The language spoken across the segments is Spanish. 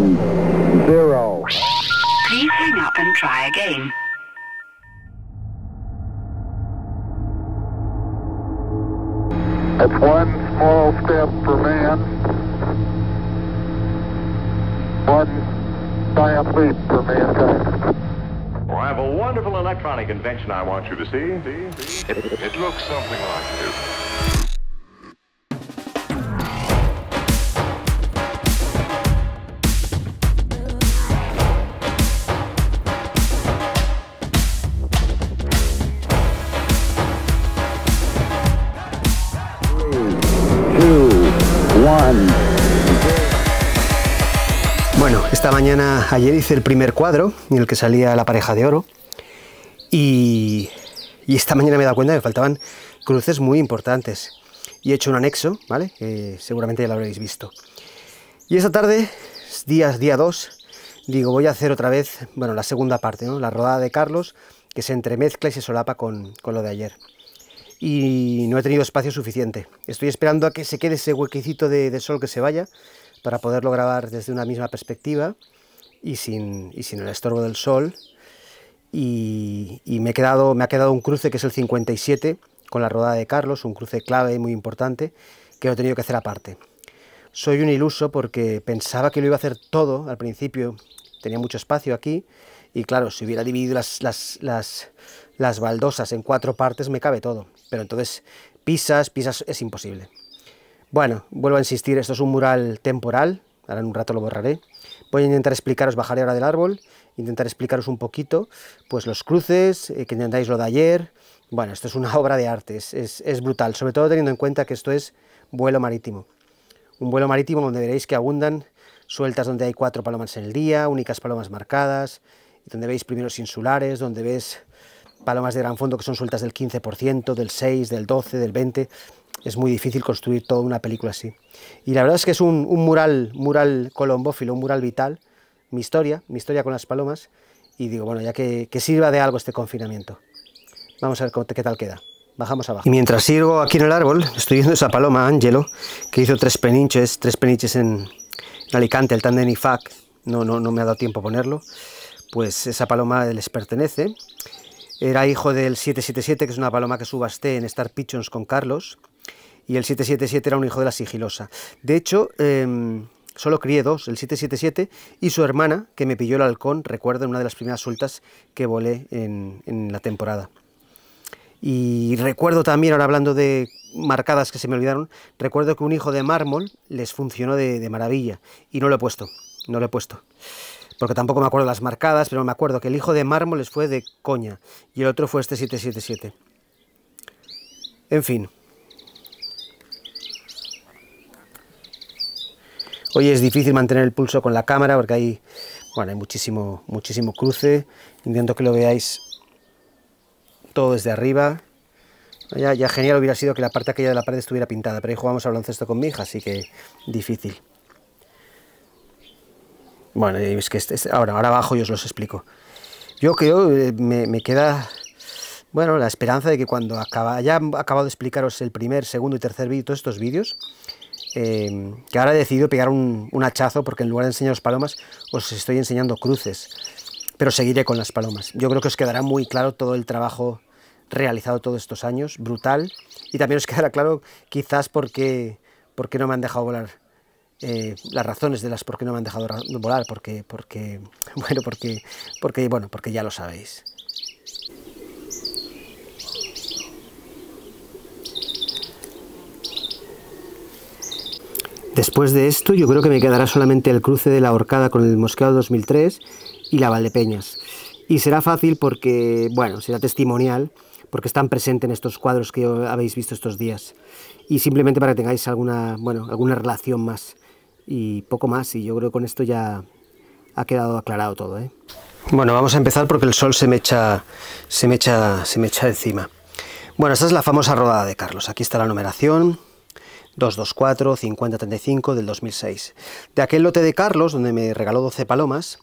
one, zero. Please hang up and try again. That's one small step for man, one giant leap for mankind. Well, I have a wonderful electronic invention I want you to see. see, see. It, it looks something like this. ayer hice el primer cuadro en el que salía la pareja de oro y, esta mañana me he dado cuenta que faltaban cruces muy importantes y he hecho un anexo, ¿vale? seguramente ya lo habréis visto. Y esta tarde, días, día 2, digo, voy a hacer otra vez, bueno, la segunda parte, La rodada de Carlos que se entremezcla y se solapa con, lo de ayer y no he tenido espacio suficiente. Estoy esperando a que se quede ese huequecito de, sol que se vaya para poderlo grabar desde una misma perspectiva y sin, el estorbo del sol. Y, me, he quedado, me ha quedado un cruce que es el 57 con la rodada de Carlos, un cruce clave y muy importante que lo he tenido que hacer aparte. Soy un iluso porque pensaba que lo iba a hacer todo al principio, tenía mucho espacio aquí y claro, si hubiera dividido las, las baldosas en cuatro partes me cabe todo, pero entonces pisas, pisas es imposible. Bueno, vuelvo a insistir, esto es un mural temporal, ahora en un rato lo borraré. Voy a intentar explicaros, bajaré ahora del árbol, intentar explicaros un poquito, pues los cruces, eh, que entendáis lo de ayer, bueno, esto es una obra de arte, es, brutal, sobre todo teniendo en cuenta que esto es vuelo marítimo. Un vuelo marítimo donde veréis que abundan sueltas donde hay cuatro palomas en el día, únicas palomas marcadas, donde veis primeros insulares, donde ves palomas de gran fondo que son sueltas del 15%, del 6%, del 12%, del 20% es muy difícil construir toda una película así. Y la verdad es que es un, mural, mural colombófilo, un mural vital, mi historia, mi historia con las palomas, y digo, bueno, ya que, que sirva de algo este confinamiento. Vamos a ver qué tal queda. Bajamos abajo. Y mientras sigo aquí en el árbol, estoy viendo esa paloma, Ángelo, que hizo tres peninches, tres peniches en, Alicante, el Tandem y Fac, no, no, no me ha dado tiempo a ponerlo, pues esa paloma les pertenece. Era hijo del 777, que es una paloma que subasté en Star Pigeons con Carlos, y el 777 era un hijo de la sigilosa. De hecho, em, solo crié dos, el 777 y su hermana, que me pilló el halcón, recuerdo, en una de las primeras sultas que volé en, la temporada. Y recuerdo también, ahora hablando de marcadas que se me olvidaron, recuerdo que un hijo de mármol les funcionó de, maravilla y no lo he puesto, no lo he puesto porque tampoco me acuerdo las marcadas, pero me acuerdo que el hijo de mármol les fue de coña y el otro fue este 777. En fin. Hoy es difícil mantener el pulso con la cámara porque hay, bueno, hay muchísimo, muchísimo cruce. Intento que lo veáis todo desde arriba. Ya, ya, genial hubiera sido que la parte aquella de la pared estuviera pintada, pero ahí jugamos a baloncesto con mi hija, así que difícil. Bueno, es que ahora, ahora abajo yo os los explico. Yo creo, eh, me, me queda bueno, la esperanza de que cuando acaba, haya acabado de explicaros el primer, segundo y tercer vídeo, todos estos vídeos, Em, que ahora he decidido pegar un, hachazo porque en lugar de enseñaros palomas os estoy enseñando cruces, pero seguiré con las palomas. Yo creo que os quedará muy claro todo el trabajo realizado todos estos años, brutal, y también os quedará claro quizás por qué, no me han dejado volar. Eh, las razones de las por qué no me han dejado volar, porque, porque, bueno, porque, porque, bueno, porque ya lo sabéis. Después de esto, yo creo que me quedará solamente el cruce de la horcada con el Mosqueado 2003 y la Valdepeñas. Y será fácil porque, bueno, será testimonial, porque están presentes en estos cuadros que habéis visto estos días. Y simplemente para que tengáis alguna, bueno, alguna relación más y poco más. Y yo creo que con esto ya ha quedado aclarado todo. ¿eh? Bueno, vamos a empezar porque el sol se me echa, se me echa, se me echa encima. Bueno, esta es la famosa rodada de Carlos. Aquí está la numeración, 224 5035 del 2006. De aquel lote de Carlos, donde me regaló 12 palomas,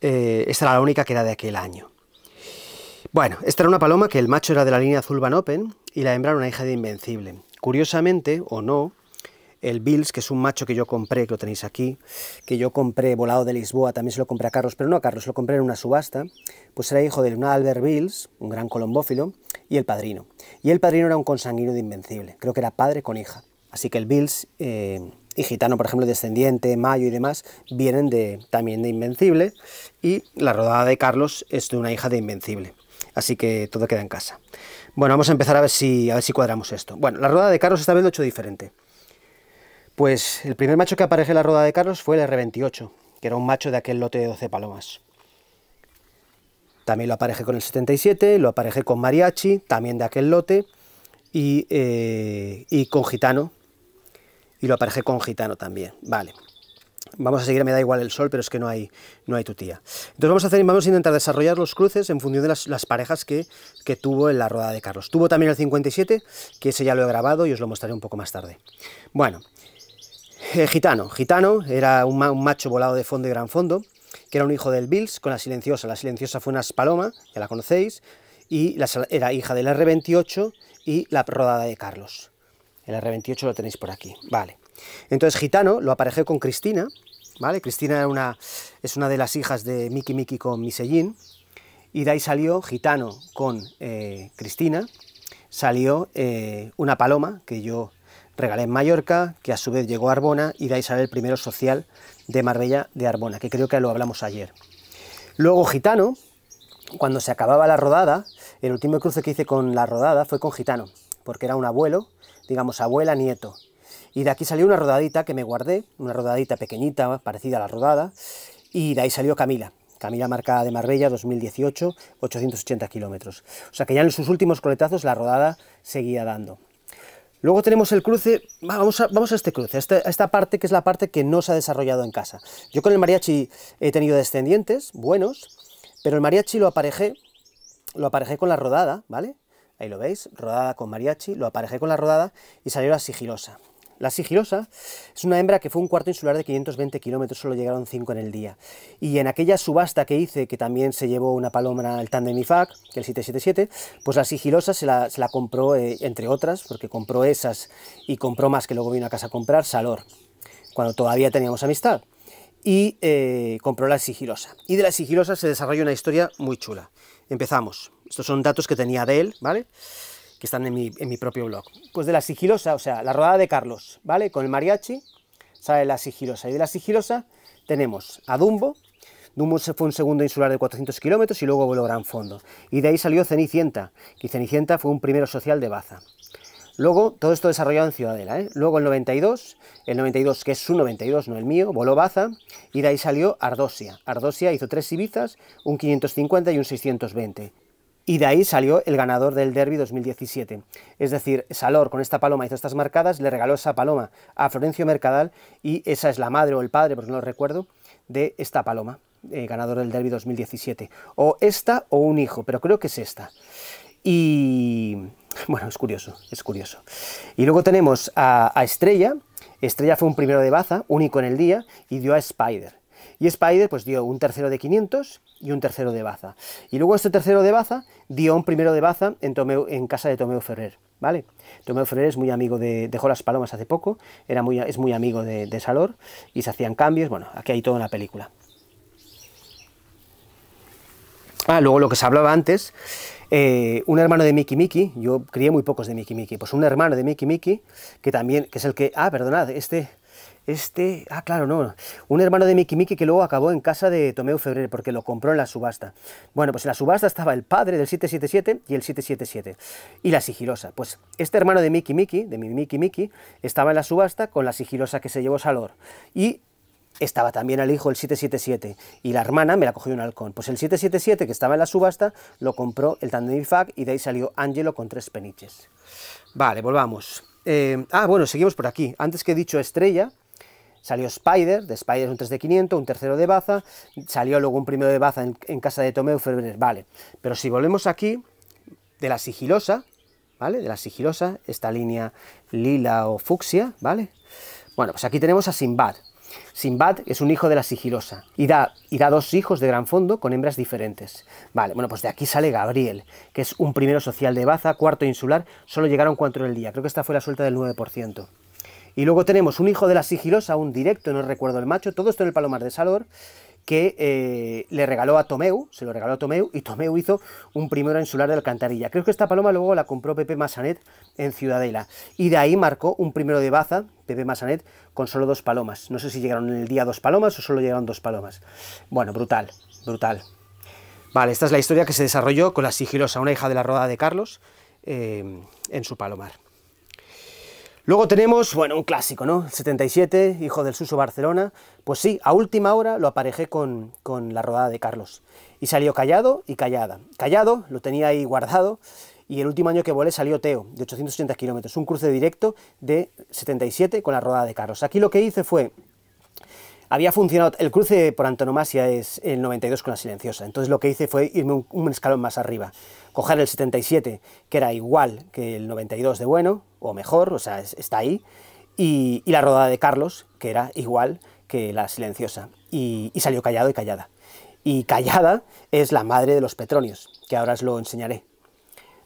eh, esta era la única que era de aquel año. Bueno, esta era una paloma que el macho era de la línea azul Van Open y la hembra era una hija de Invencible. Curiosamente, o no, el Bills, que es un macho que yo compré, que lo tenéis aquí, que yo compré volado de Lisboa, también se lo compré a Carlos, pero no a Carlos, lo compré en una subasta, pues era hijo de un Albert Bills, un gran colombófilo, y el padrino. Y el padrino era un consanguino de Invencible, creo que era padre con hija. Así que el Bills eh, y Gitano, por ejemplo, Descendiente, Mayo y demás, vienen de, también de Invencible. Y la rodada de Carlos es de una hija de Invencible. Así que todo queda en casa. Bueno, vamos a empezar a ver si, cuadramos esto. Bueno, la rodada de Carlos esta vez lo he hecho diferente. Pues el primer macho que apareje en la rodada de Carlos fue el R28, que era un macho de aquel lote de 12 palomas. También lo aparejé con el 77, lo aparejé con Mariachi, también de aquel lote, y, eh, y con Gitano, y lo aparejé con gitano también. Vale. Vamos a seguir, me da igual el sol, pero es que no hay, no hay Entonces vamos a, hacer, vamos a intentar desarrollar los cruces en función de las, parejas que, tuvo en la rodada de Carlos. Tuvo también el 57, que ese ya lo he grabado y os lo mostraré un poco más tarde. Bueno, eh, Gitano. Gitano era un, macho volado de fondo y gran fondo, que era un hijo del Bills con la silenciosa. La silenciosa fue una paloma, ya la conocéis, y la, era hija del R28 y la rodada de Carlos. El R28 lo tenéis por aquí, vale. Entonces Gitano lo aparejé con Cristina, ¿vale? Cristina era una, es una de las hijas de Miki Miki con Misellín, y de ahí salió Gitano con eh, Cristina, salió eh, una paloma que yo regalé en Mallorca, que a su vez llegó a Arbona, y de ahí sale el primero social de Marbella de Arbona, que creo que lo hablamos ayer. Luego Gitano, cuando se acababa la rodada, el último cruce que hice con la rodada fue con Gitano, porque era un abuelo digamos, abuela-nieto. Y de aquí salió una rodadita que me guardé, una rodadita pequeñita, parecida a la rodada, y de ahí salió Camila. Camila marcada de Marbella 2018, 880 kilómetros. O sea que ya en sus últimos coletazos la rodada seguía dando. Luego tenemos el cruce, vamos a, vamos a este cruce, esta, esta, parte que es la parte que no se ha desarrollado en casa. Yo con el mariachi he tenido descendientes buenos, pero el mariachi lo aparejé, lo aparejé con la rodada, ¿vale? ahí lo veis, rodada con mariachi, lo aparejé con la rodada y salió la sigilosa. La sigilosa es una hembra que fue un cuarto insular de 520 kilómetros, solo llegaron 5 en el día. Y en aquella subasta que hice, que también se llevó una paloma al Tandem de que el 777, pues la sigilosa se la, compró, eh, entre otras, porque compró esas y compró más que luego vino a casa a comprar, Salor, cuando todavía teníamos amistad. Y eh, compró la sigilosa. Y de la sigilosa se desarrolla una historia muy chula. Empezamos. Estos son datos que tenía de él, ¿vale? Que están en mi, en mi propio blog. Pues de la sigilosa, o sea, la rodada de Carlos, ¿vale? Con el mariachi sale la sigilosa. Y de la sigilosa tenemos a Dumbo. Dumbo fue un segundo insular de 400 kilómetros y luego voló gran fondo. Y de ahí salió Cenicienta, y Cenicienta fue un primero social de Baza. Luego, todo esto desarrollado en Ciudadela. ¿eh? Luego el 92, el 92 que es su 92, no el mío, voló Baza y de ahí salió Ardosia. Ardosia hizo tres Ibizas, un 550 y un 620. Y de ahí salió el ganador del Derby 2017. Es decir, Salor con esta paloma hizo estas marcadas, le regaló esa paloma a Florencio Mercadal y esa es la madre o el padre, porque no lo recuerdo, de esta paloma, el eh, ganador del Derby 2017. O esta o un hijo, pero creo que es esta. Y, bueno, es curioso, es curioso. Y luego tenemos a, Estrella. Estrella fue un primero de baza, único en el día, y dio a Spider. Y Spider pues dio un tercero de 500 y un tercero de baza. Y luego este tercero de baza dio un primero de baza en, en casa de Tomeo Ferrer. ¿vale? Tomeo Ferrer es muy amigo de, dejó las palomas hace poco, era muy, es muy amigo de, Salor y se hacían cambios, bueno, aquí hay toda la película. Ah, luego lo que se hablaba antes eh, un hermano de Miki Miki, yo crié muy pocos de Miki Miki, pues un hermano de Miki Miki, que también, que es el que, ah, perdonad, este, este, ah, claro, no, un hermano de Miki Miki que luego acabó en casa de Tomeu Febrero porque lo compró en la subasta. Bueno, pues en la subasta estaba el padre del 777 y el 777, y la sigilosa. Pues este hermano de Miki Miki, de mi Miki Miki, estaba en la subasta con la sigilosa que se llevó Salor, y estaba también el hijo el 777 y la hermana me la cogió un halcón. Pues el 777 que estaba en la subasta lo compró el Tandemifag, y de ahí salió Angelo con tres peniches. Vale, volvamos. Eh, ah, bueno, seguimos por aquí. Antes que he dicho Estrella, salió Spider, de Spider un 3 de 500, un tercero de Baza, salió luego un primero de Baza en, casa de Tomeu Ferber, vale. Pero si volvemos aquí, de la sigilosa, ¿vale? De la sigilosa, esta línea lila o fucsia, ¿vale? Bueno, pues aquí tenemos a Simbad, Sinbad es un hijo de la sigilosa y da, y da dos hijos de gran fondo con hembras diferentes. Vale, bueno, pues de aquí sale Gabriel, que es un primero social de Baza, cuarto insular, solo llegaron cuatro en el día, creo que esta fue la suelta del 9%. Y luego tenemos un hijo de la sigilosa, un directo, no recuerdo el macho, todo esto en el Palomar de Salor, que eh, le regaló a Tomeu, se lo regaló a Tomeu, y Tomeu hizo un primero insular de alcantarilla. Creo que esta paloma luego la compró Pepe Massanet en Ciudadela, y de ahí marcó un primero de baza, Pepe Masanet, con solo dos palomas. No sé si llegaron en el día dos palomas o solo llegaron dos palomas. Bueno, brutal, brutal. Vale, esta es la historia que se desarrolló con la sigilosa, una hija de la Roda de Carlos, eh, en su palomar. Luego tenemos, bueno, un clásico, ¿no? 77, hijo del Suso Barcelona. Pues sí, a última hora lo aparejé con, con, la rodada de Carlos. Y salió callado y callada. Callado, lo tenía ahí guardado. Y el último año que volé salió Teo, de 880 kilómetros. Un cruce directo de 77 con la rodada de Carlos. Aquí lo que hice fue había funcionado, el cruce por antonomasia es el 92 con la silenciosa, entonces lo que hice fue irme un, escalón más arriba, coger el 77, que era igual que el 92 de bueno, o mejor, o sea, está ahí, y, la rodada de Carlos, que era igual que la silenciosa, y, salió callado y callada. Y callada es la madre de los petronios, que ahora os lo enseñaré.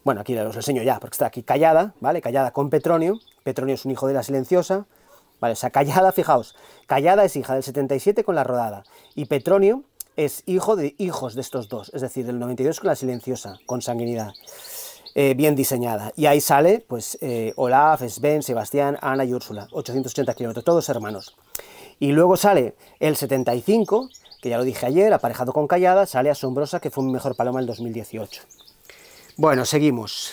Bueno, aquí os lo enseño ya, porque está aquí callada, ¿vale? Callada con Petronio. Petronio es un hijo de la silenciosa, Vale, o sea, Callada, fijaos, Callada es hija del 77 con la rodada y Petronio es hijo de hijos de estos dos, es decir, del 92 con la silenciosa, con sanguinidad, eh, bien diseñada. Y ahí sale, pues, eh, Olaf, Sven, Sebastián, Ana y Úrsula, 880 kilómetros, todos hermanos. Y luego sale el 75, que ya lo dije ayer, aparejado con Callada, sale Asombrosa, que fue mi mejor paloma el 2018. Bueno, seguimos.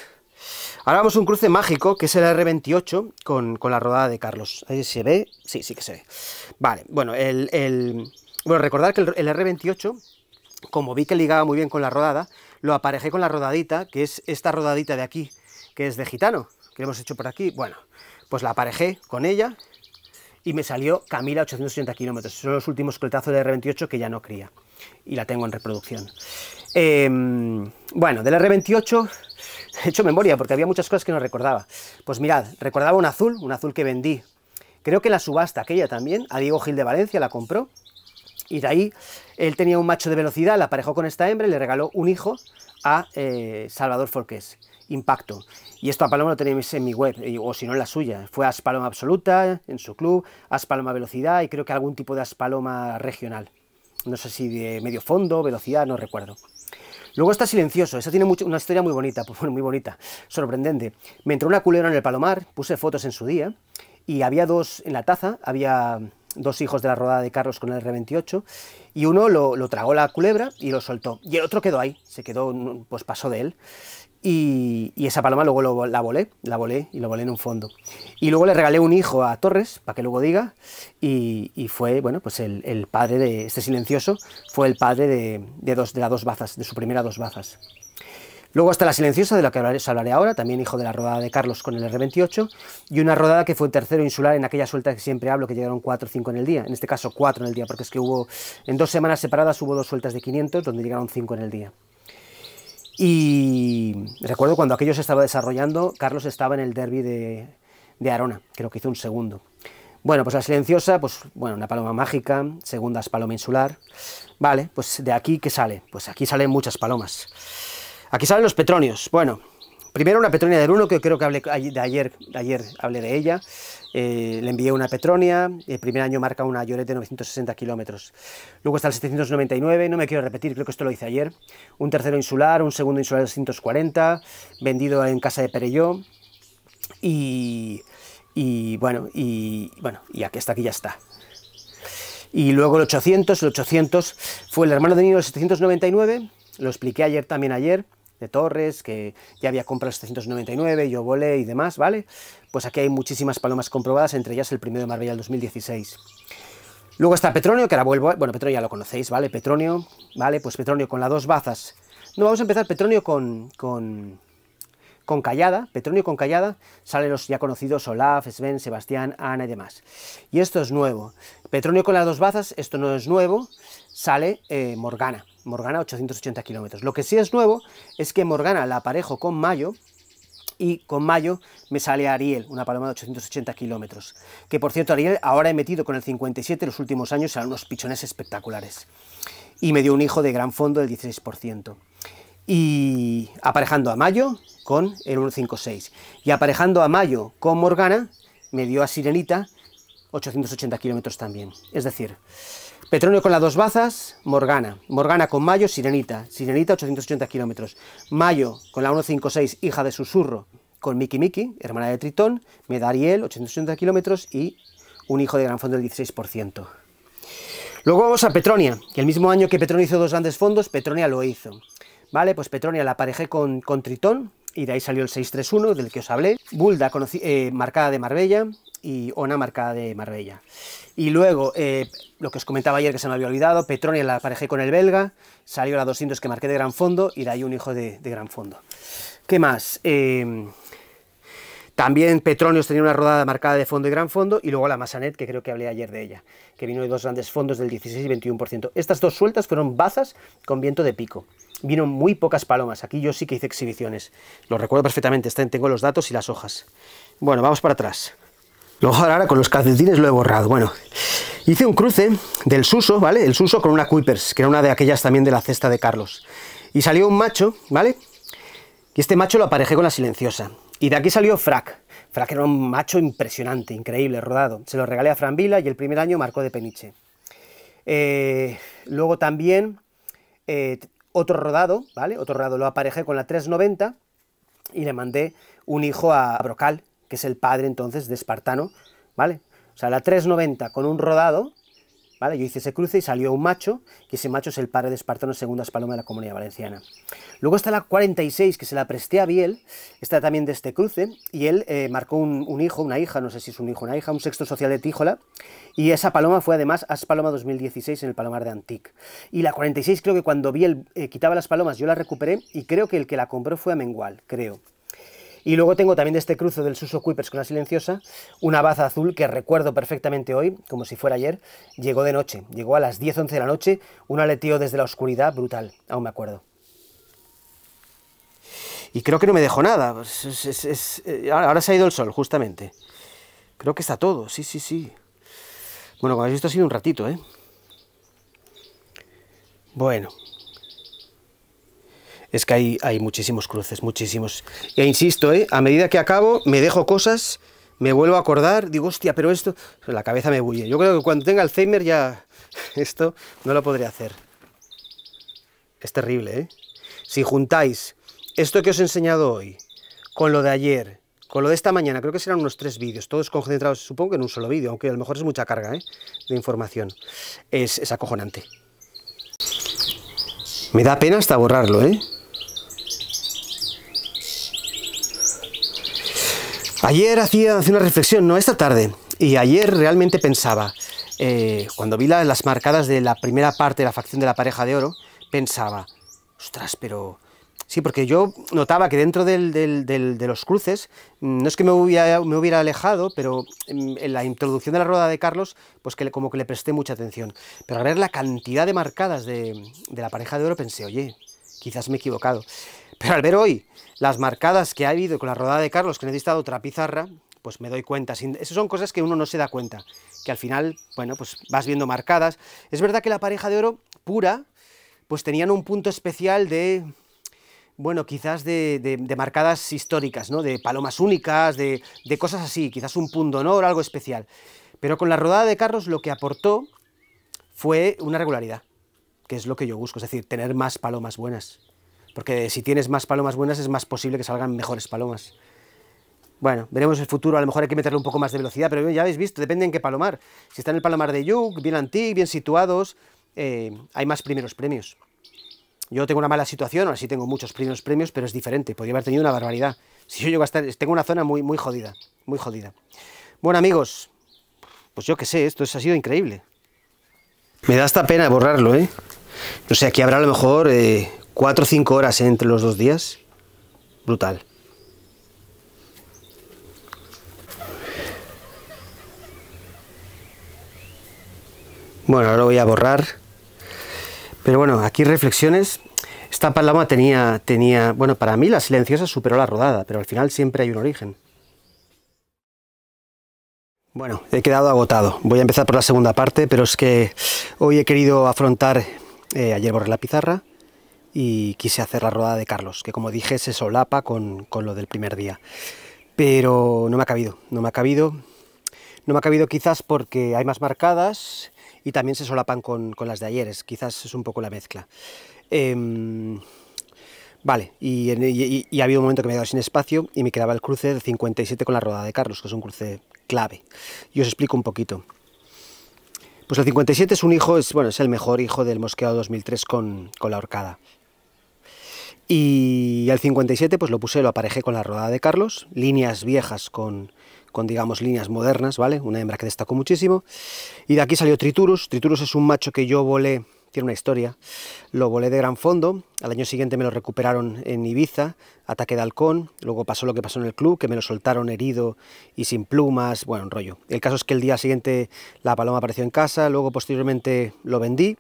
Ahora vamos a un cruce mágico, que es el R28 con, la rodada de Carlos. ¿Ahí eh, se ve? Sí, sí que se ve. Vale, bueno, el, bueno recordar que el, R28, como vi que ligaba muy bien con la rodada, lo aparejé con la rodadita, que es esta rodadita de aquí, que es de gitano, que hemos hecho por aquí. Bueno, pues la aparejé con ella y me salió Camila 880 kilómetros. Son los últimos coletazos del R28 que ya no cría y la tengo en reproducción. Em, bueno, del R28 hecho memoria porque había muchas cosas que no recordaba. Pues mirad, recordaba un azul, un azul que vendí. Creo que en la subasta aquella también, a Diego Gil de Valencia la compró. Y de ahí él tenía un macho de velocidad, la aparejó con esta hembra y le regaló un hijo a eh, Salvador Forqués. Impacto. Y esto a Paloma lo tenéis en mi web, o si no en la suya. Fue Aspaloma Absoluta, en su club, Aspaloma Velocidad y creo que algún tipo de Aspaloma regional. No sé si de medio fondo, velocidad, no recuerdo. Luego está silencioso, Esa tiene una historia muy bonita, pues muy bonita, sorprendente. Me entró una culebra en el palomar, puse fotos en su día, y había dos en la taza, había dos hijos de la rodada de carros con el R28, y uno lo, lo tragó la culebra y lo soltó, y el otro quedó ahí, se quedó, pues pasó de él. Y, esa paloma luego la volé, la volé y la volé en un fondo. Y luego le regalé un hijo a Torres, para que luego diga, y, fue, bueno, pues el, padre de este silencioso, fue el padre de, de, dos, de las dos bazas, de su primera dos bazas. Luego hasta la silenciosa, de la que os hablaré ahora, también hijo de la rodada de Carlos con el R28, y una rodada que fue tercero insular en aquella suelta que siempre hablo, que llegaron 4 o 5 en el día, en este caso 4 en el día, porque es que hubo, en dos semanas separadas hubo dos sueltas de 500, donde llegaron 5 en el día. Y recuerdo cuando aquello se estaba desarrollando, Carlos estaba en el derby de, Arona, creo que hizo un segundo. Bueno, pues la silenciosa, pues bueno, una paloma mágica, segunda es paloma insular. Vale, pues de aquí, ¿qué sale? Pues aquí salen muchas palomas. Aquí salen los petronios. Bueno, Primero una Petronia del Uno, que creo que hablé de ayer, ayer hablé de ella. Eh, le envié una Petronia, el primer año marca una Lloret de 960 kilómetros. Luego está el 799, no me quiero repetir, creo que esto lo hice ayer. Un tercero insular, un segundo insular de 240, vendido en casa de Perelló. Y, bueno, y bueno, y aquí, hasta aquí ya está y luego el 800, el 800 fue el hermano de niño del 799, lo expliqué ayer también ayer, Torres, que ya había comprado 799, yo volé y demás, ¿vale? Pues aquí hay muchísimas palomas comprobadas, entre ellas el primero de Marbella del 2016. Luego está Petronio, que ahora vuelvo, bueno, Petronio ya lo conocéis, ¿vale? Petronio, ¿vale? Pues Petronio con las dos bazas. No, vamos a empezar Petronio con, con con Callada, Petronio con Callada, salen los ya conocidos Olaf, Sven, Sebastián, Ana y demás. Y esto es nuevo. Petronio con las dos bazas, esto no es nuevo, sale eh, Morgana, Morgana 880 kilómetros. Lo que sí es nuevo es que Morgana la aparejo con Mayo, y con mayo me sale Ariel, una paloma de 880 kilómetros. Que por cierto, Ariel ahora he metido con el 57 los últimos años, eran unos pichones espectaculares. Y me dio un hijo de gran fondo del 16% y aparejando a Mayo con el 156. Y aparejando a Mayo con Morgana, me dio a Sirenita 880 kilómetros también. Es decir, Petronio con las dos bazas, Morgana. Morgana con Mayo, Sirenita. Sirenita 880 kilómetros. Mayo con la 156, hija de susurro, con Miki Miki, hermana de Tritón, me da Ariel 880 kilómetros y un hijo de gran fondo del 16%. Luego vamos a Petronia, que el mismo año que Petronio hizo dos grandes fondos, Petronia lo hizo. Vale, pues Petronia la aparejé con, con Tritón, y de ahí salió el 631 del que os hablé. Bulda, eh, marcada de Marbella, y Ona, marcada de Marbella. Y luego, eh, lo que os comentaba ayer que se me había olvidado, Petronia la aparejé con el belga, salió la 200 que marqué de gran fondo, y de ahí un hijo de, de gran fondo. ¿Qué más? Eh, también Petróleos tenía una rodada marcada de fondo y gran fondo, y luego la Massanet, que creo que hablé ayer de ella, que vino de dos grandes fondos del 16 y 21%. Estas dos sueltas fueron bazas con viento de pico. Vino muy pocas palomas, aquí yo sí que hice exhibiciones. Lo recuerdo perfectamente, tengo los datos y las hojas. Bueno, vamos para atrás. Luego ahora con los calcetines lo he borrado. Bueno, hice un cruce del Suso, ¿vale? El Suso con una Kuipers, que era una de aquellas también de la cesta de Carlos. Y salió un macho, ¿vale? Y este macho lo aparejé con la silenciosa. Y de aquí salió Frac. Frac era un macho impresionante, increíble, rodado. Se lo regalé a Fran y el primer año marcó de peniche. Eh, luego también eh, otro rodado, ¿vale? Otro rodado lo aparejé con la 390 y le mandé un hijo a Brocal, que es el padre entonces de Espartano, ¿vale? O sea, la 390 con un rodado yo hice ese cruce y salió un macho, que ese macho es el padre de Espartano Segundas Paloma de la Comunidad Valenciana. Luego está la 46, que se la presté a Biel, está también de este cruce, y él eh, marcó un, hijo, una hija, no sé si es un hijo, una hija, un sexto social de Tíjola, y esa paloma fue además As Paloma 2016 en el Palomar de Antique. Y la 46 creo que cuando Biel eh, quitaba las palomas yo la recuperé, y creo que el que la compró fue a Mengual creo. Y luego tengo también de este cruzo del Suso cuipers con la silenciosa, una baza azul que recuerdo perfectamente hoy, como si fuera ayer, llegó de noche, llegó a las 10-11 de la noche, un aleteo desde la oscuridad brutal, aún me acuerdo y creo que no me dejó nada. Eh, ahora se ha ido el sol, justamente. Creo que está todo, sí, sí, sí. Bueno, como habéis visto ha sido un ratito, ¿eh? Bueno, es que hay, hay muchísimos cruces, muchísimos. E insisto, eh, a medida que acabo, me dejo cosas, me vuelvo a acordar, digo, hostia, pero esto, la cabeza me bulle. Yo creo que cuando tenga Alzheimer ya esto no lo podré hacer. Es terrible, ¿eh? Si juntáis esto que os he enseñado hoy con lo de ayer, con lo de esta mañana, creo que serán unos tres vídeos, todos concentrados, supongo en un solo vídeo, aunque a lo mejor es mucha carga ¿eh? de información. Es, es acojonante. Me da pena hasta borrarlo, ¿eh? Ayer hacía, una reflexión, no esta tarde, y ayer realmente pensaba, eh, cuando vi las marcadas de la primera parte de la facción de la pareja de oro, pensaba, ostras, pero... Sí, porque yo notaba que dentro de los cruces, mm, no es que me hubiera, me hubiera alejado, pero mm, en la introducción de la rueda de Carlos, pues que como que le presté mucha atención. Pero al ver la cantidad de marcadas de, de la pareja de oro, pensé, oye, quizás me he equivocado. Pero al ver hoy las marcadas que ha habido con la rodada de Carlos, que necesitaba otra pizarra, pues me doy cuenta. Esas son cosas que uno no se da cuenta, que al final, bueno, pues vas viendo marcadas. Es verdad que la pareja de oro pura, pues tenían un punto especial de, bueno, quizás de, marcadas históricas, ¿no? De palomas únicas, de, de cosas así, quizás un punto honor, algo especial. Pero con la rodada de Carlos lo que aportó fue una regularidad, que es lo que yo busco, es decir, tener más palomas buenas porque si tienes más palomas buenas es más posible que salgan mejores palomas. Bueno, veremos el futuro, a lo mejor hay que meterle un poco más de velocidad, pero ya habéis visto, depende en qué palomar. Si está en el palomar de Yuk, bien antiguo, bien situados, eh, hay más primeros premios. Yo tengo una mala situación, ahora sí tengo muchos primeros premios, pero es diferente, podría haber tenido una barbaridad. Si yo llego a estar, tengo una zona muy, muy jodida, muy jodida. Bueno amigos, pues yo qué sé, esto ha sido increíble. Me da hasta pena borrarlo, ¿eh? No sé, aquí habrá a lo mejor eh, cuatro o cinco horas entre los dos días, brutal. Bueno, ahora lo voy a borrar. Pero bueno, aquí reflexiones. Esta paloma tenía, tenía, bueno, para mí la silenciosa superó la rodada, pero al final siempre hay un origen. Bueno, he quedado agotado. Voy a empezar por la segunda parte, pero es que hoy he querido afrontar, eh, ayer borré la pizarra, y quise hacer la rodada de Carlos, que como dije se solapa con, lo del primer día. Pero no me ha cabido, no me ha cabido. No me ha cabido quizás porque hay más marcadas y también se solapan con, las de ayer, quizás es un poco la mezcla. Em, vale, y, y, ha habido un momento que me he quedado sin espacio y me quedaba el cruce de 57 con la rodada de Carlos, que es un cruce clave. Y os explico un poquito. Pues el 57 es un hijo, es, bueno, es el mejor hijo del Mosqueado 2003 con, con la horcada. Y al 57 pues lo puse, lo aparejé con la rodada de Carlos, líneas viejas con, con digamos líneas modernas, ¿vale? Una hembra que destacó muchísimo. Y de aquí salió Triturus. Triturus es un macho que yo volé, tiene una historia, lo volé de gran fondo. Al año siguiente me lo recuperaron en Ibiza, ataque de halcón. Luego pasó lo que pasó en el club, que me lo soltaron herido y sin plumas, bueno, un rollo. El caso es que el día siguiente la paloma apareció en casa, luego posteriormente lo vendí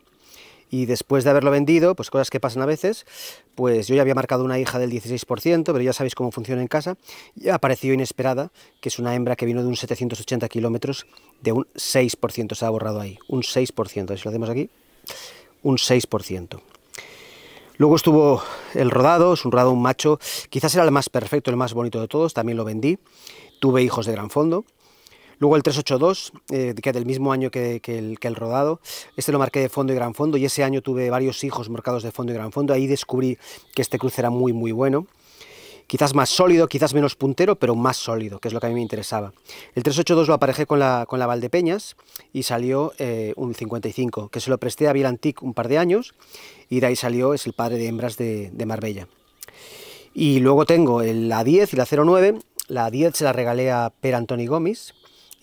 y después de haberlo vendido, pues cosas que pasan a veces, pues yo ya había marcado una hija del 16%, pero ya sabéis cómo funciona en casa, y apareció inesperada, que es una hembra que vino de un 780 kilómetros, de un 6%, se ha borrado ahí, un 6%, si lo hacemos aquí, un 6%. Luego estuvo el rodado, es un rodado, un macho, quizás era el más perfecto, el más bonito de todos, también lo vendí, tuve hijos de gran fondo, Luego el 382, eh, que es del mismo año que, el, rodado, este lo marqué de fondo y gran fondo y ese año tuve varios hijos marcados de fondo y gran fondo. Ahí descubrí que este cruce era muy, muy bueno. Quizás más sólido, quizás menos puntero, pero más sólido, que es lo que a mí me interesaba. El 382 lo aparejé con la, con la Valdepeñas y salió eh, un 55, que se lo presté a Vilantic un par de años y de ahí salió, es el padre de hembras de, Marbella. Y luego tengo la 10 y la 09. La 10 se la regalé a Per Antoni Gómez,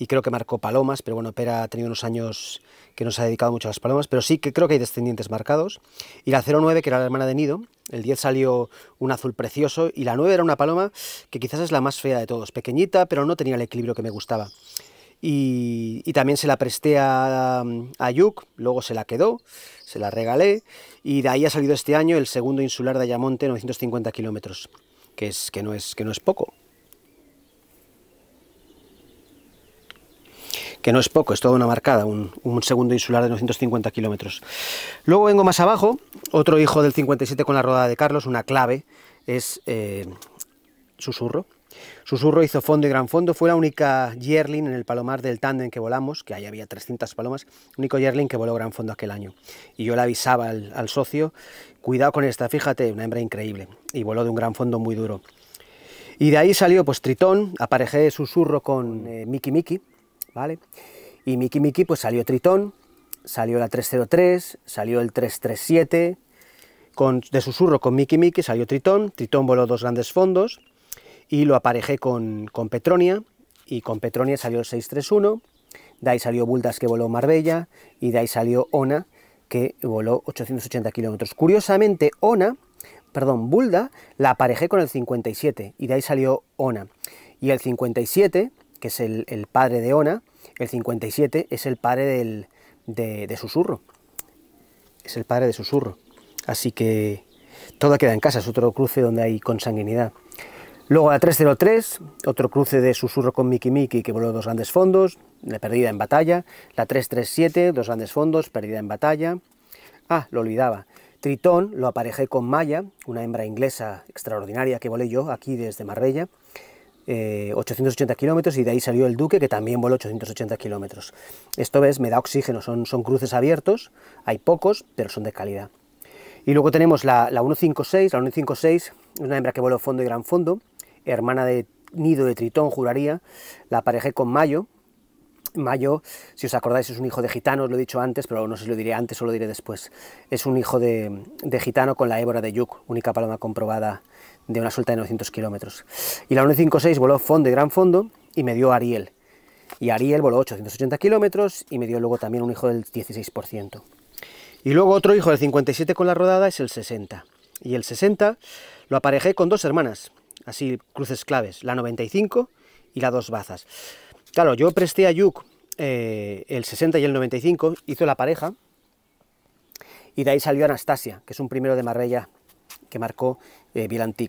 y creo que marcó palomas, pero bueno, Pera ha tenido unos años que nos ha dedicado mucho a las palomas, pero sí que creo que hay descendientes marcados. Y la 09, que era la hermana de Nido, el 10 salió un azul precioso y la 9 era una paloma que quizás es la más fea de todos, pequeñita, pero no tenía el equilibrio que me gustaba. Y, y, también se la presté a, a Yuk, luego se la quedó, se la regalé, y de ahí ha salido este año el segundo insular de Ayamonte, 950 kilómetros, que, es, que, no es, que no es poco. que no es poco, es toda una marcada, un, segundo insular de 950 kilómetros. Luego vengo más abajo, otro hijo del 57 con la rodada de Carlos, una clave, es eh, Susurro. Susurro hizo fondo y gran fondo, fue la única yerling en el palomar del tándem que volamos, que ahí había 300 palomas, único yerling que voló gran fondo aquel año. Y yo le avisaba al, socio, cuidado con esta, fíjate, una hembra increíble, y voló de un gran fondo muy duro. Y de ahí salió pues Tritón, aparejé Susurro con eh, Mickey Miki Miki, y Miki Miki pues salió Tritón, salió la 303, salió el 337, con, de susurro con Miki Miki salió Tritón, Tritón voló dos grandes fondos y lo aparejé con, con Petronia y con Petronia salió el 631, de ahí salió Buldas que voló Marbella y de ahí salió Ona que voló 880 kilómetros. Curiosamente, Ona, perdón, Bulda, la aparejé con el 57 y de ahí salió Ona. Y el 57 que es el, padre de Ona, el 57 es el padre de, de, Susurro. Es el padre de Susurro. Así que todo queda en casa, es otro cruce donde hay consanguinidad. Luego la 303, otro cruce de Susurro con Miki Miki que voló dos grandes fondos, la perdida en batalla. La 337, dos grandes fondos, perdida en batalla. Ah, lo olvidaba. Tritón lo aparejé con Maya, una hembra inglesa extraordinaria que volé yo aquí desde Marbella. 880 eh, kilómetros y de ahí salió el Duque que también voló 880 kilómetros. Esto ves, me da oxígeno, son, son cruces abiertos, hay pocos, pero son de calidad. Y luego tenemos la, 156, la 156 es una hembra que voló fondo y gran fondo, hermana de nido de tritón, juraría, la aparejé con Mayo. Mayo, si os acordáis, es un hijo de gitano, os lo he dicho antes, pero no sé lo diré antes o lo diré después. Es un hijo de, de gitano con la ébora de Yuk, única paloma comprobada de una suelta de 900 kilómetros. Y la 156 voló fondo y gran fondo y me dio Ariel. Y Ariel voló 880 kilómetros y me dio luego también un hijo del 16%. Y luego otro hijo del 57 con la rodada es el 60. Y el 60 lo aparejé con dos hermanas, así cruces claves, la 95 y la dos bazas. Claro, yo presté a Yuk eh, el 60 y el 95, hizo la pareja, y de ahí salió Anastasia, que es un primero de Marbella que marcó eh,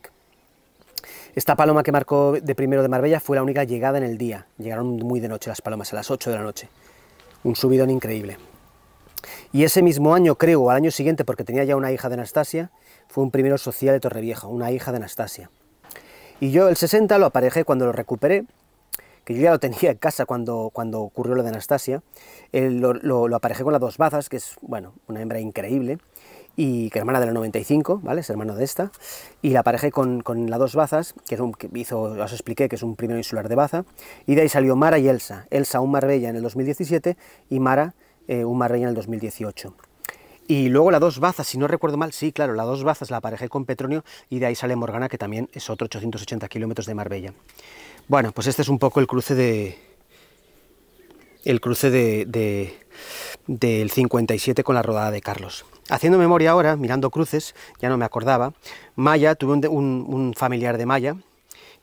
Esta paloma que marcó de primero de Marbella fue la única llegada en el día. Llegaron muy de noche las palomas, a las 8 de la noche. Un subidón increíble. Y ese mismo año, creo, al año siguiente, porque tenía ya una hija de Anastasia, fue un primero social de Torrevieja, una hija de Anastasia. Y yo el 60 lo aparejé cuando lo recuperé, que yo ya lo tenía en casa cuando, cuando ocurrió lo de Anastasia, lo, aparejé con las dos bazas, que es, bueno, una hembra increíble, y que hermana de la 95, ¿vale? Es hermano de esta, y la aparejé con, con la dos bazas, que, es un, que hizo, os expliqué que es un primero insular de baza, y de ahí salió Mara y Elsa, Elsa un Marbella en el 2017 y Mara eh, un Marbella en el 2018. Y luego la dos bazas, si no recuerdo mal, sí, claro, la dos bazas la aparejé con Petronio y de ahí sale Morgana, que también es otro 880 kilómetros de Marbella. Bueno, pues este es un poco el cruce de... el cruce de del 57 con la rodada de Carlos. Haciendo memoria ahora, mirando cruces, ya no me acordaba, Maya, tuve un, familiar de Maya,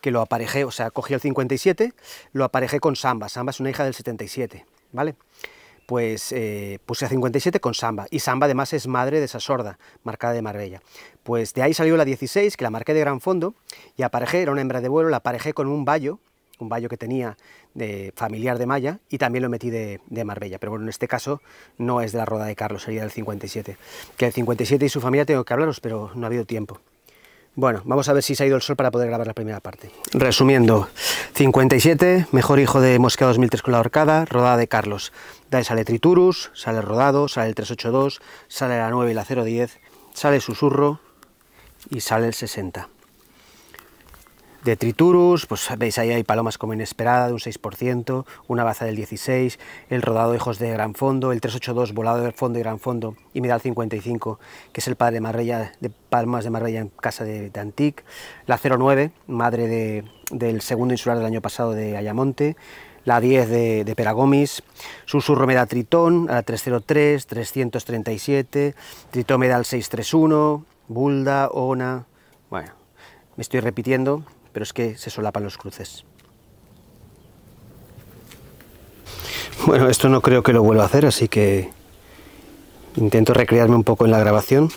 que lo aparejé, o sea, cogí el 57, lo aparejé con Samba. Samba es una hija del 77, ¿vale? Pues eh, puse a 57 con Samba. Y Samba además es madre de esa sorda, marcada de Marbella. Pues de ahí salió la 16, que la marqué de gran fondo, y aparejé, era una hembra de vuelo, la aparejé con un vallo un vallo que tenía de familiar de Maya y también lo metí de, Marbella. Pero bueno, en este caso no es de la Roda de Carlos, sería del 57. Que el 57 y su familia tengo que hablaros, pero no ha habido tiempo. Bueno, vamos a ver si se ha ido el sol para poder grabar la primera parte. Resumiendo, 57, mejor hijo de Mosquea 2003 con la horcada, rodada de Carlos. De sale Triturus, sale Rodado, sale el 382, sale la 9 y la 010, sale Susurro y sale el 60 de triturus, pues veis ahí hay palomas como inesperada un 6%, una baza del 16, el rodado de hijos de gran fondo, el 382 volado de fondo y gran fondo y medal 55, que es el padre de de palmas de Marrella en casa de, Antique, la 09, madre del segundo insular del año pasado de Ayamonte, la 10 de, Peragomis, Peragomis, medal Tritón, la 303, 337, el 631, Bulda, Ona, bueno, me estoy repitiendo, pero es que se solapan los cruces. Bueno, esto no creo que lo vuelva a hacer, así que intento recrearme un poco en la grabación,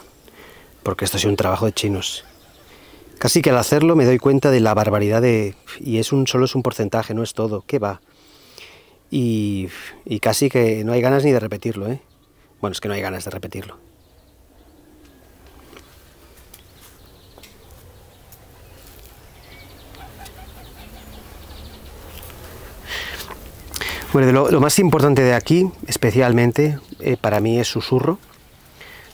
porque esto ha sido un trabajo de chinos. Casi que al hacerlo me doy cuenta de la barbaridad de... Y es un solo es un porcentaje, no es todo, ¿qué va? Y, y casi que no hay ganas ni de repetirlo, ¿eh? Bueno, es que no hay ganas de repetirlo. lo, más importante de aquí, especialmente eh, para mí, es Susurro,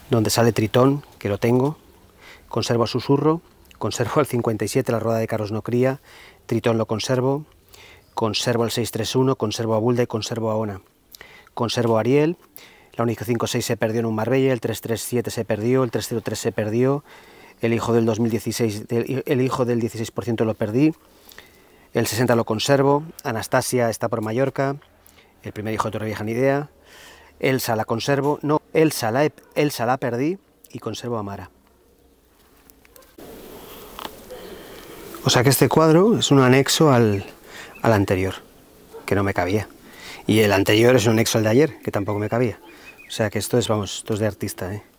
donde sale Tritón, que lo tengo. Conservo a Susurro, conservo al 57, la rueda de Carlos no cría, Tritón lo conservo, conservo al 631, conservo a Bulda y conservo a Ona. Conservo a Ariel, la única 56 se perdió en un Marbella, el 337 se perdió, el 303 se perdió, el hijo del 2016, el hijo del 16% lo perdí, el 60 lo conservo, Anastasia está por Mallorca, el primer hijo de vieja ni idea, Elsa la conservo, no, Elsa la, perdí y conservo a Mara. O sea que este cuadro es un anexo al, al anterior, que no me cabía. Y el anterior es un anexo al de ayer, que tampoco me cabía. O sea que esto es, vamos, esto es de artista, ¿eh?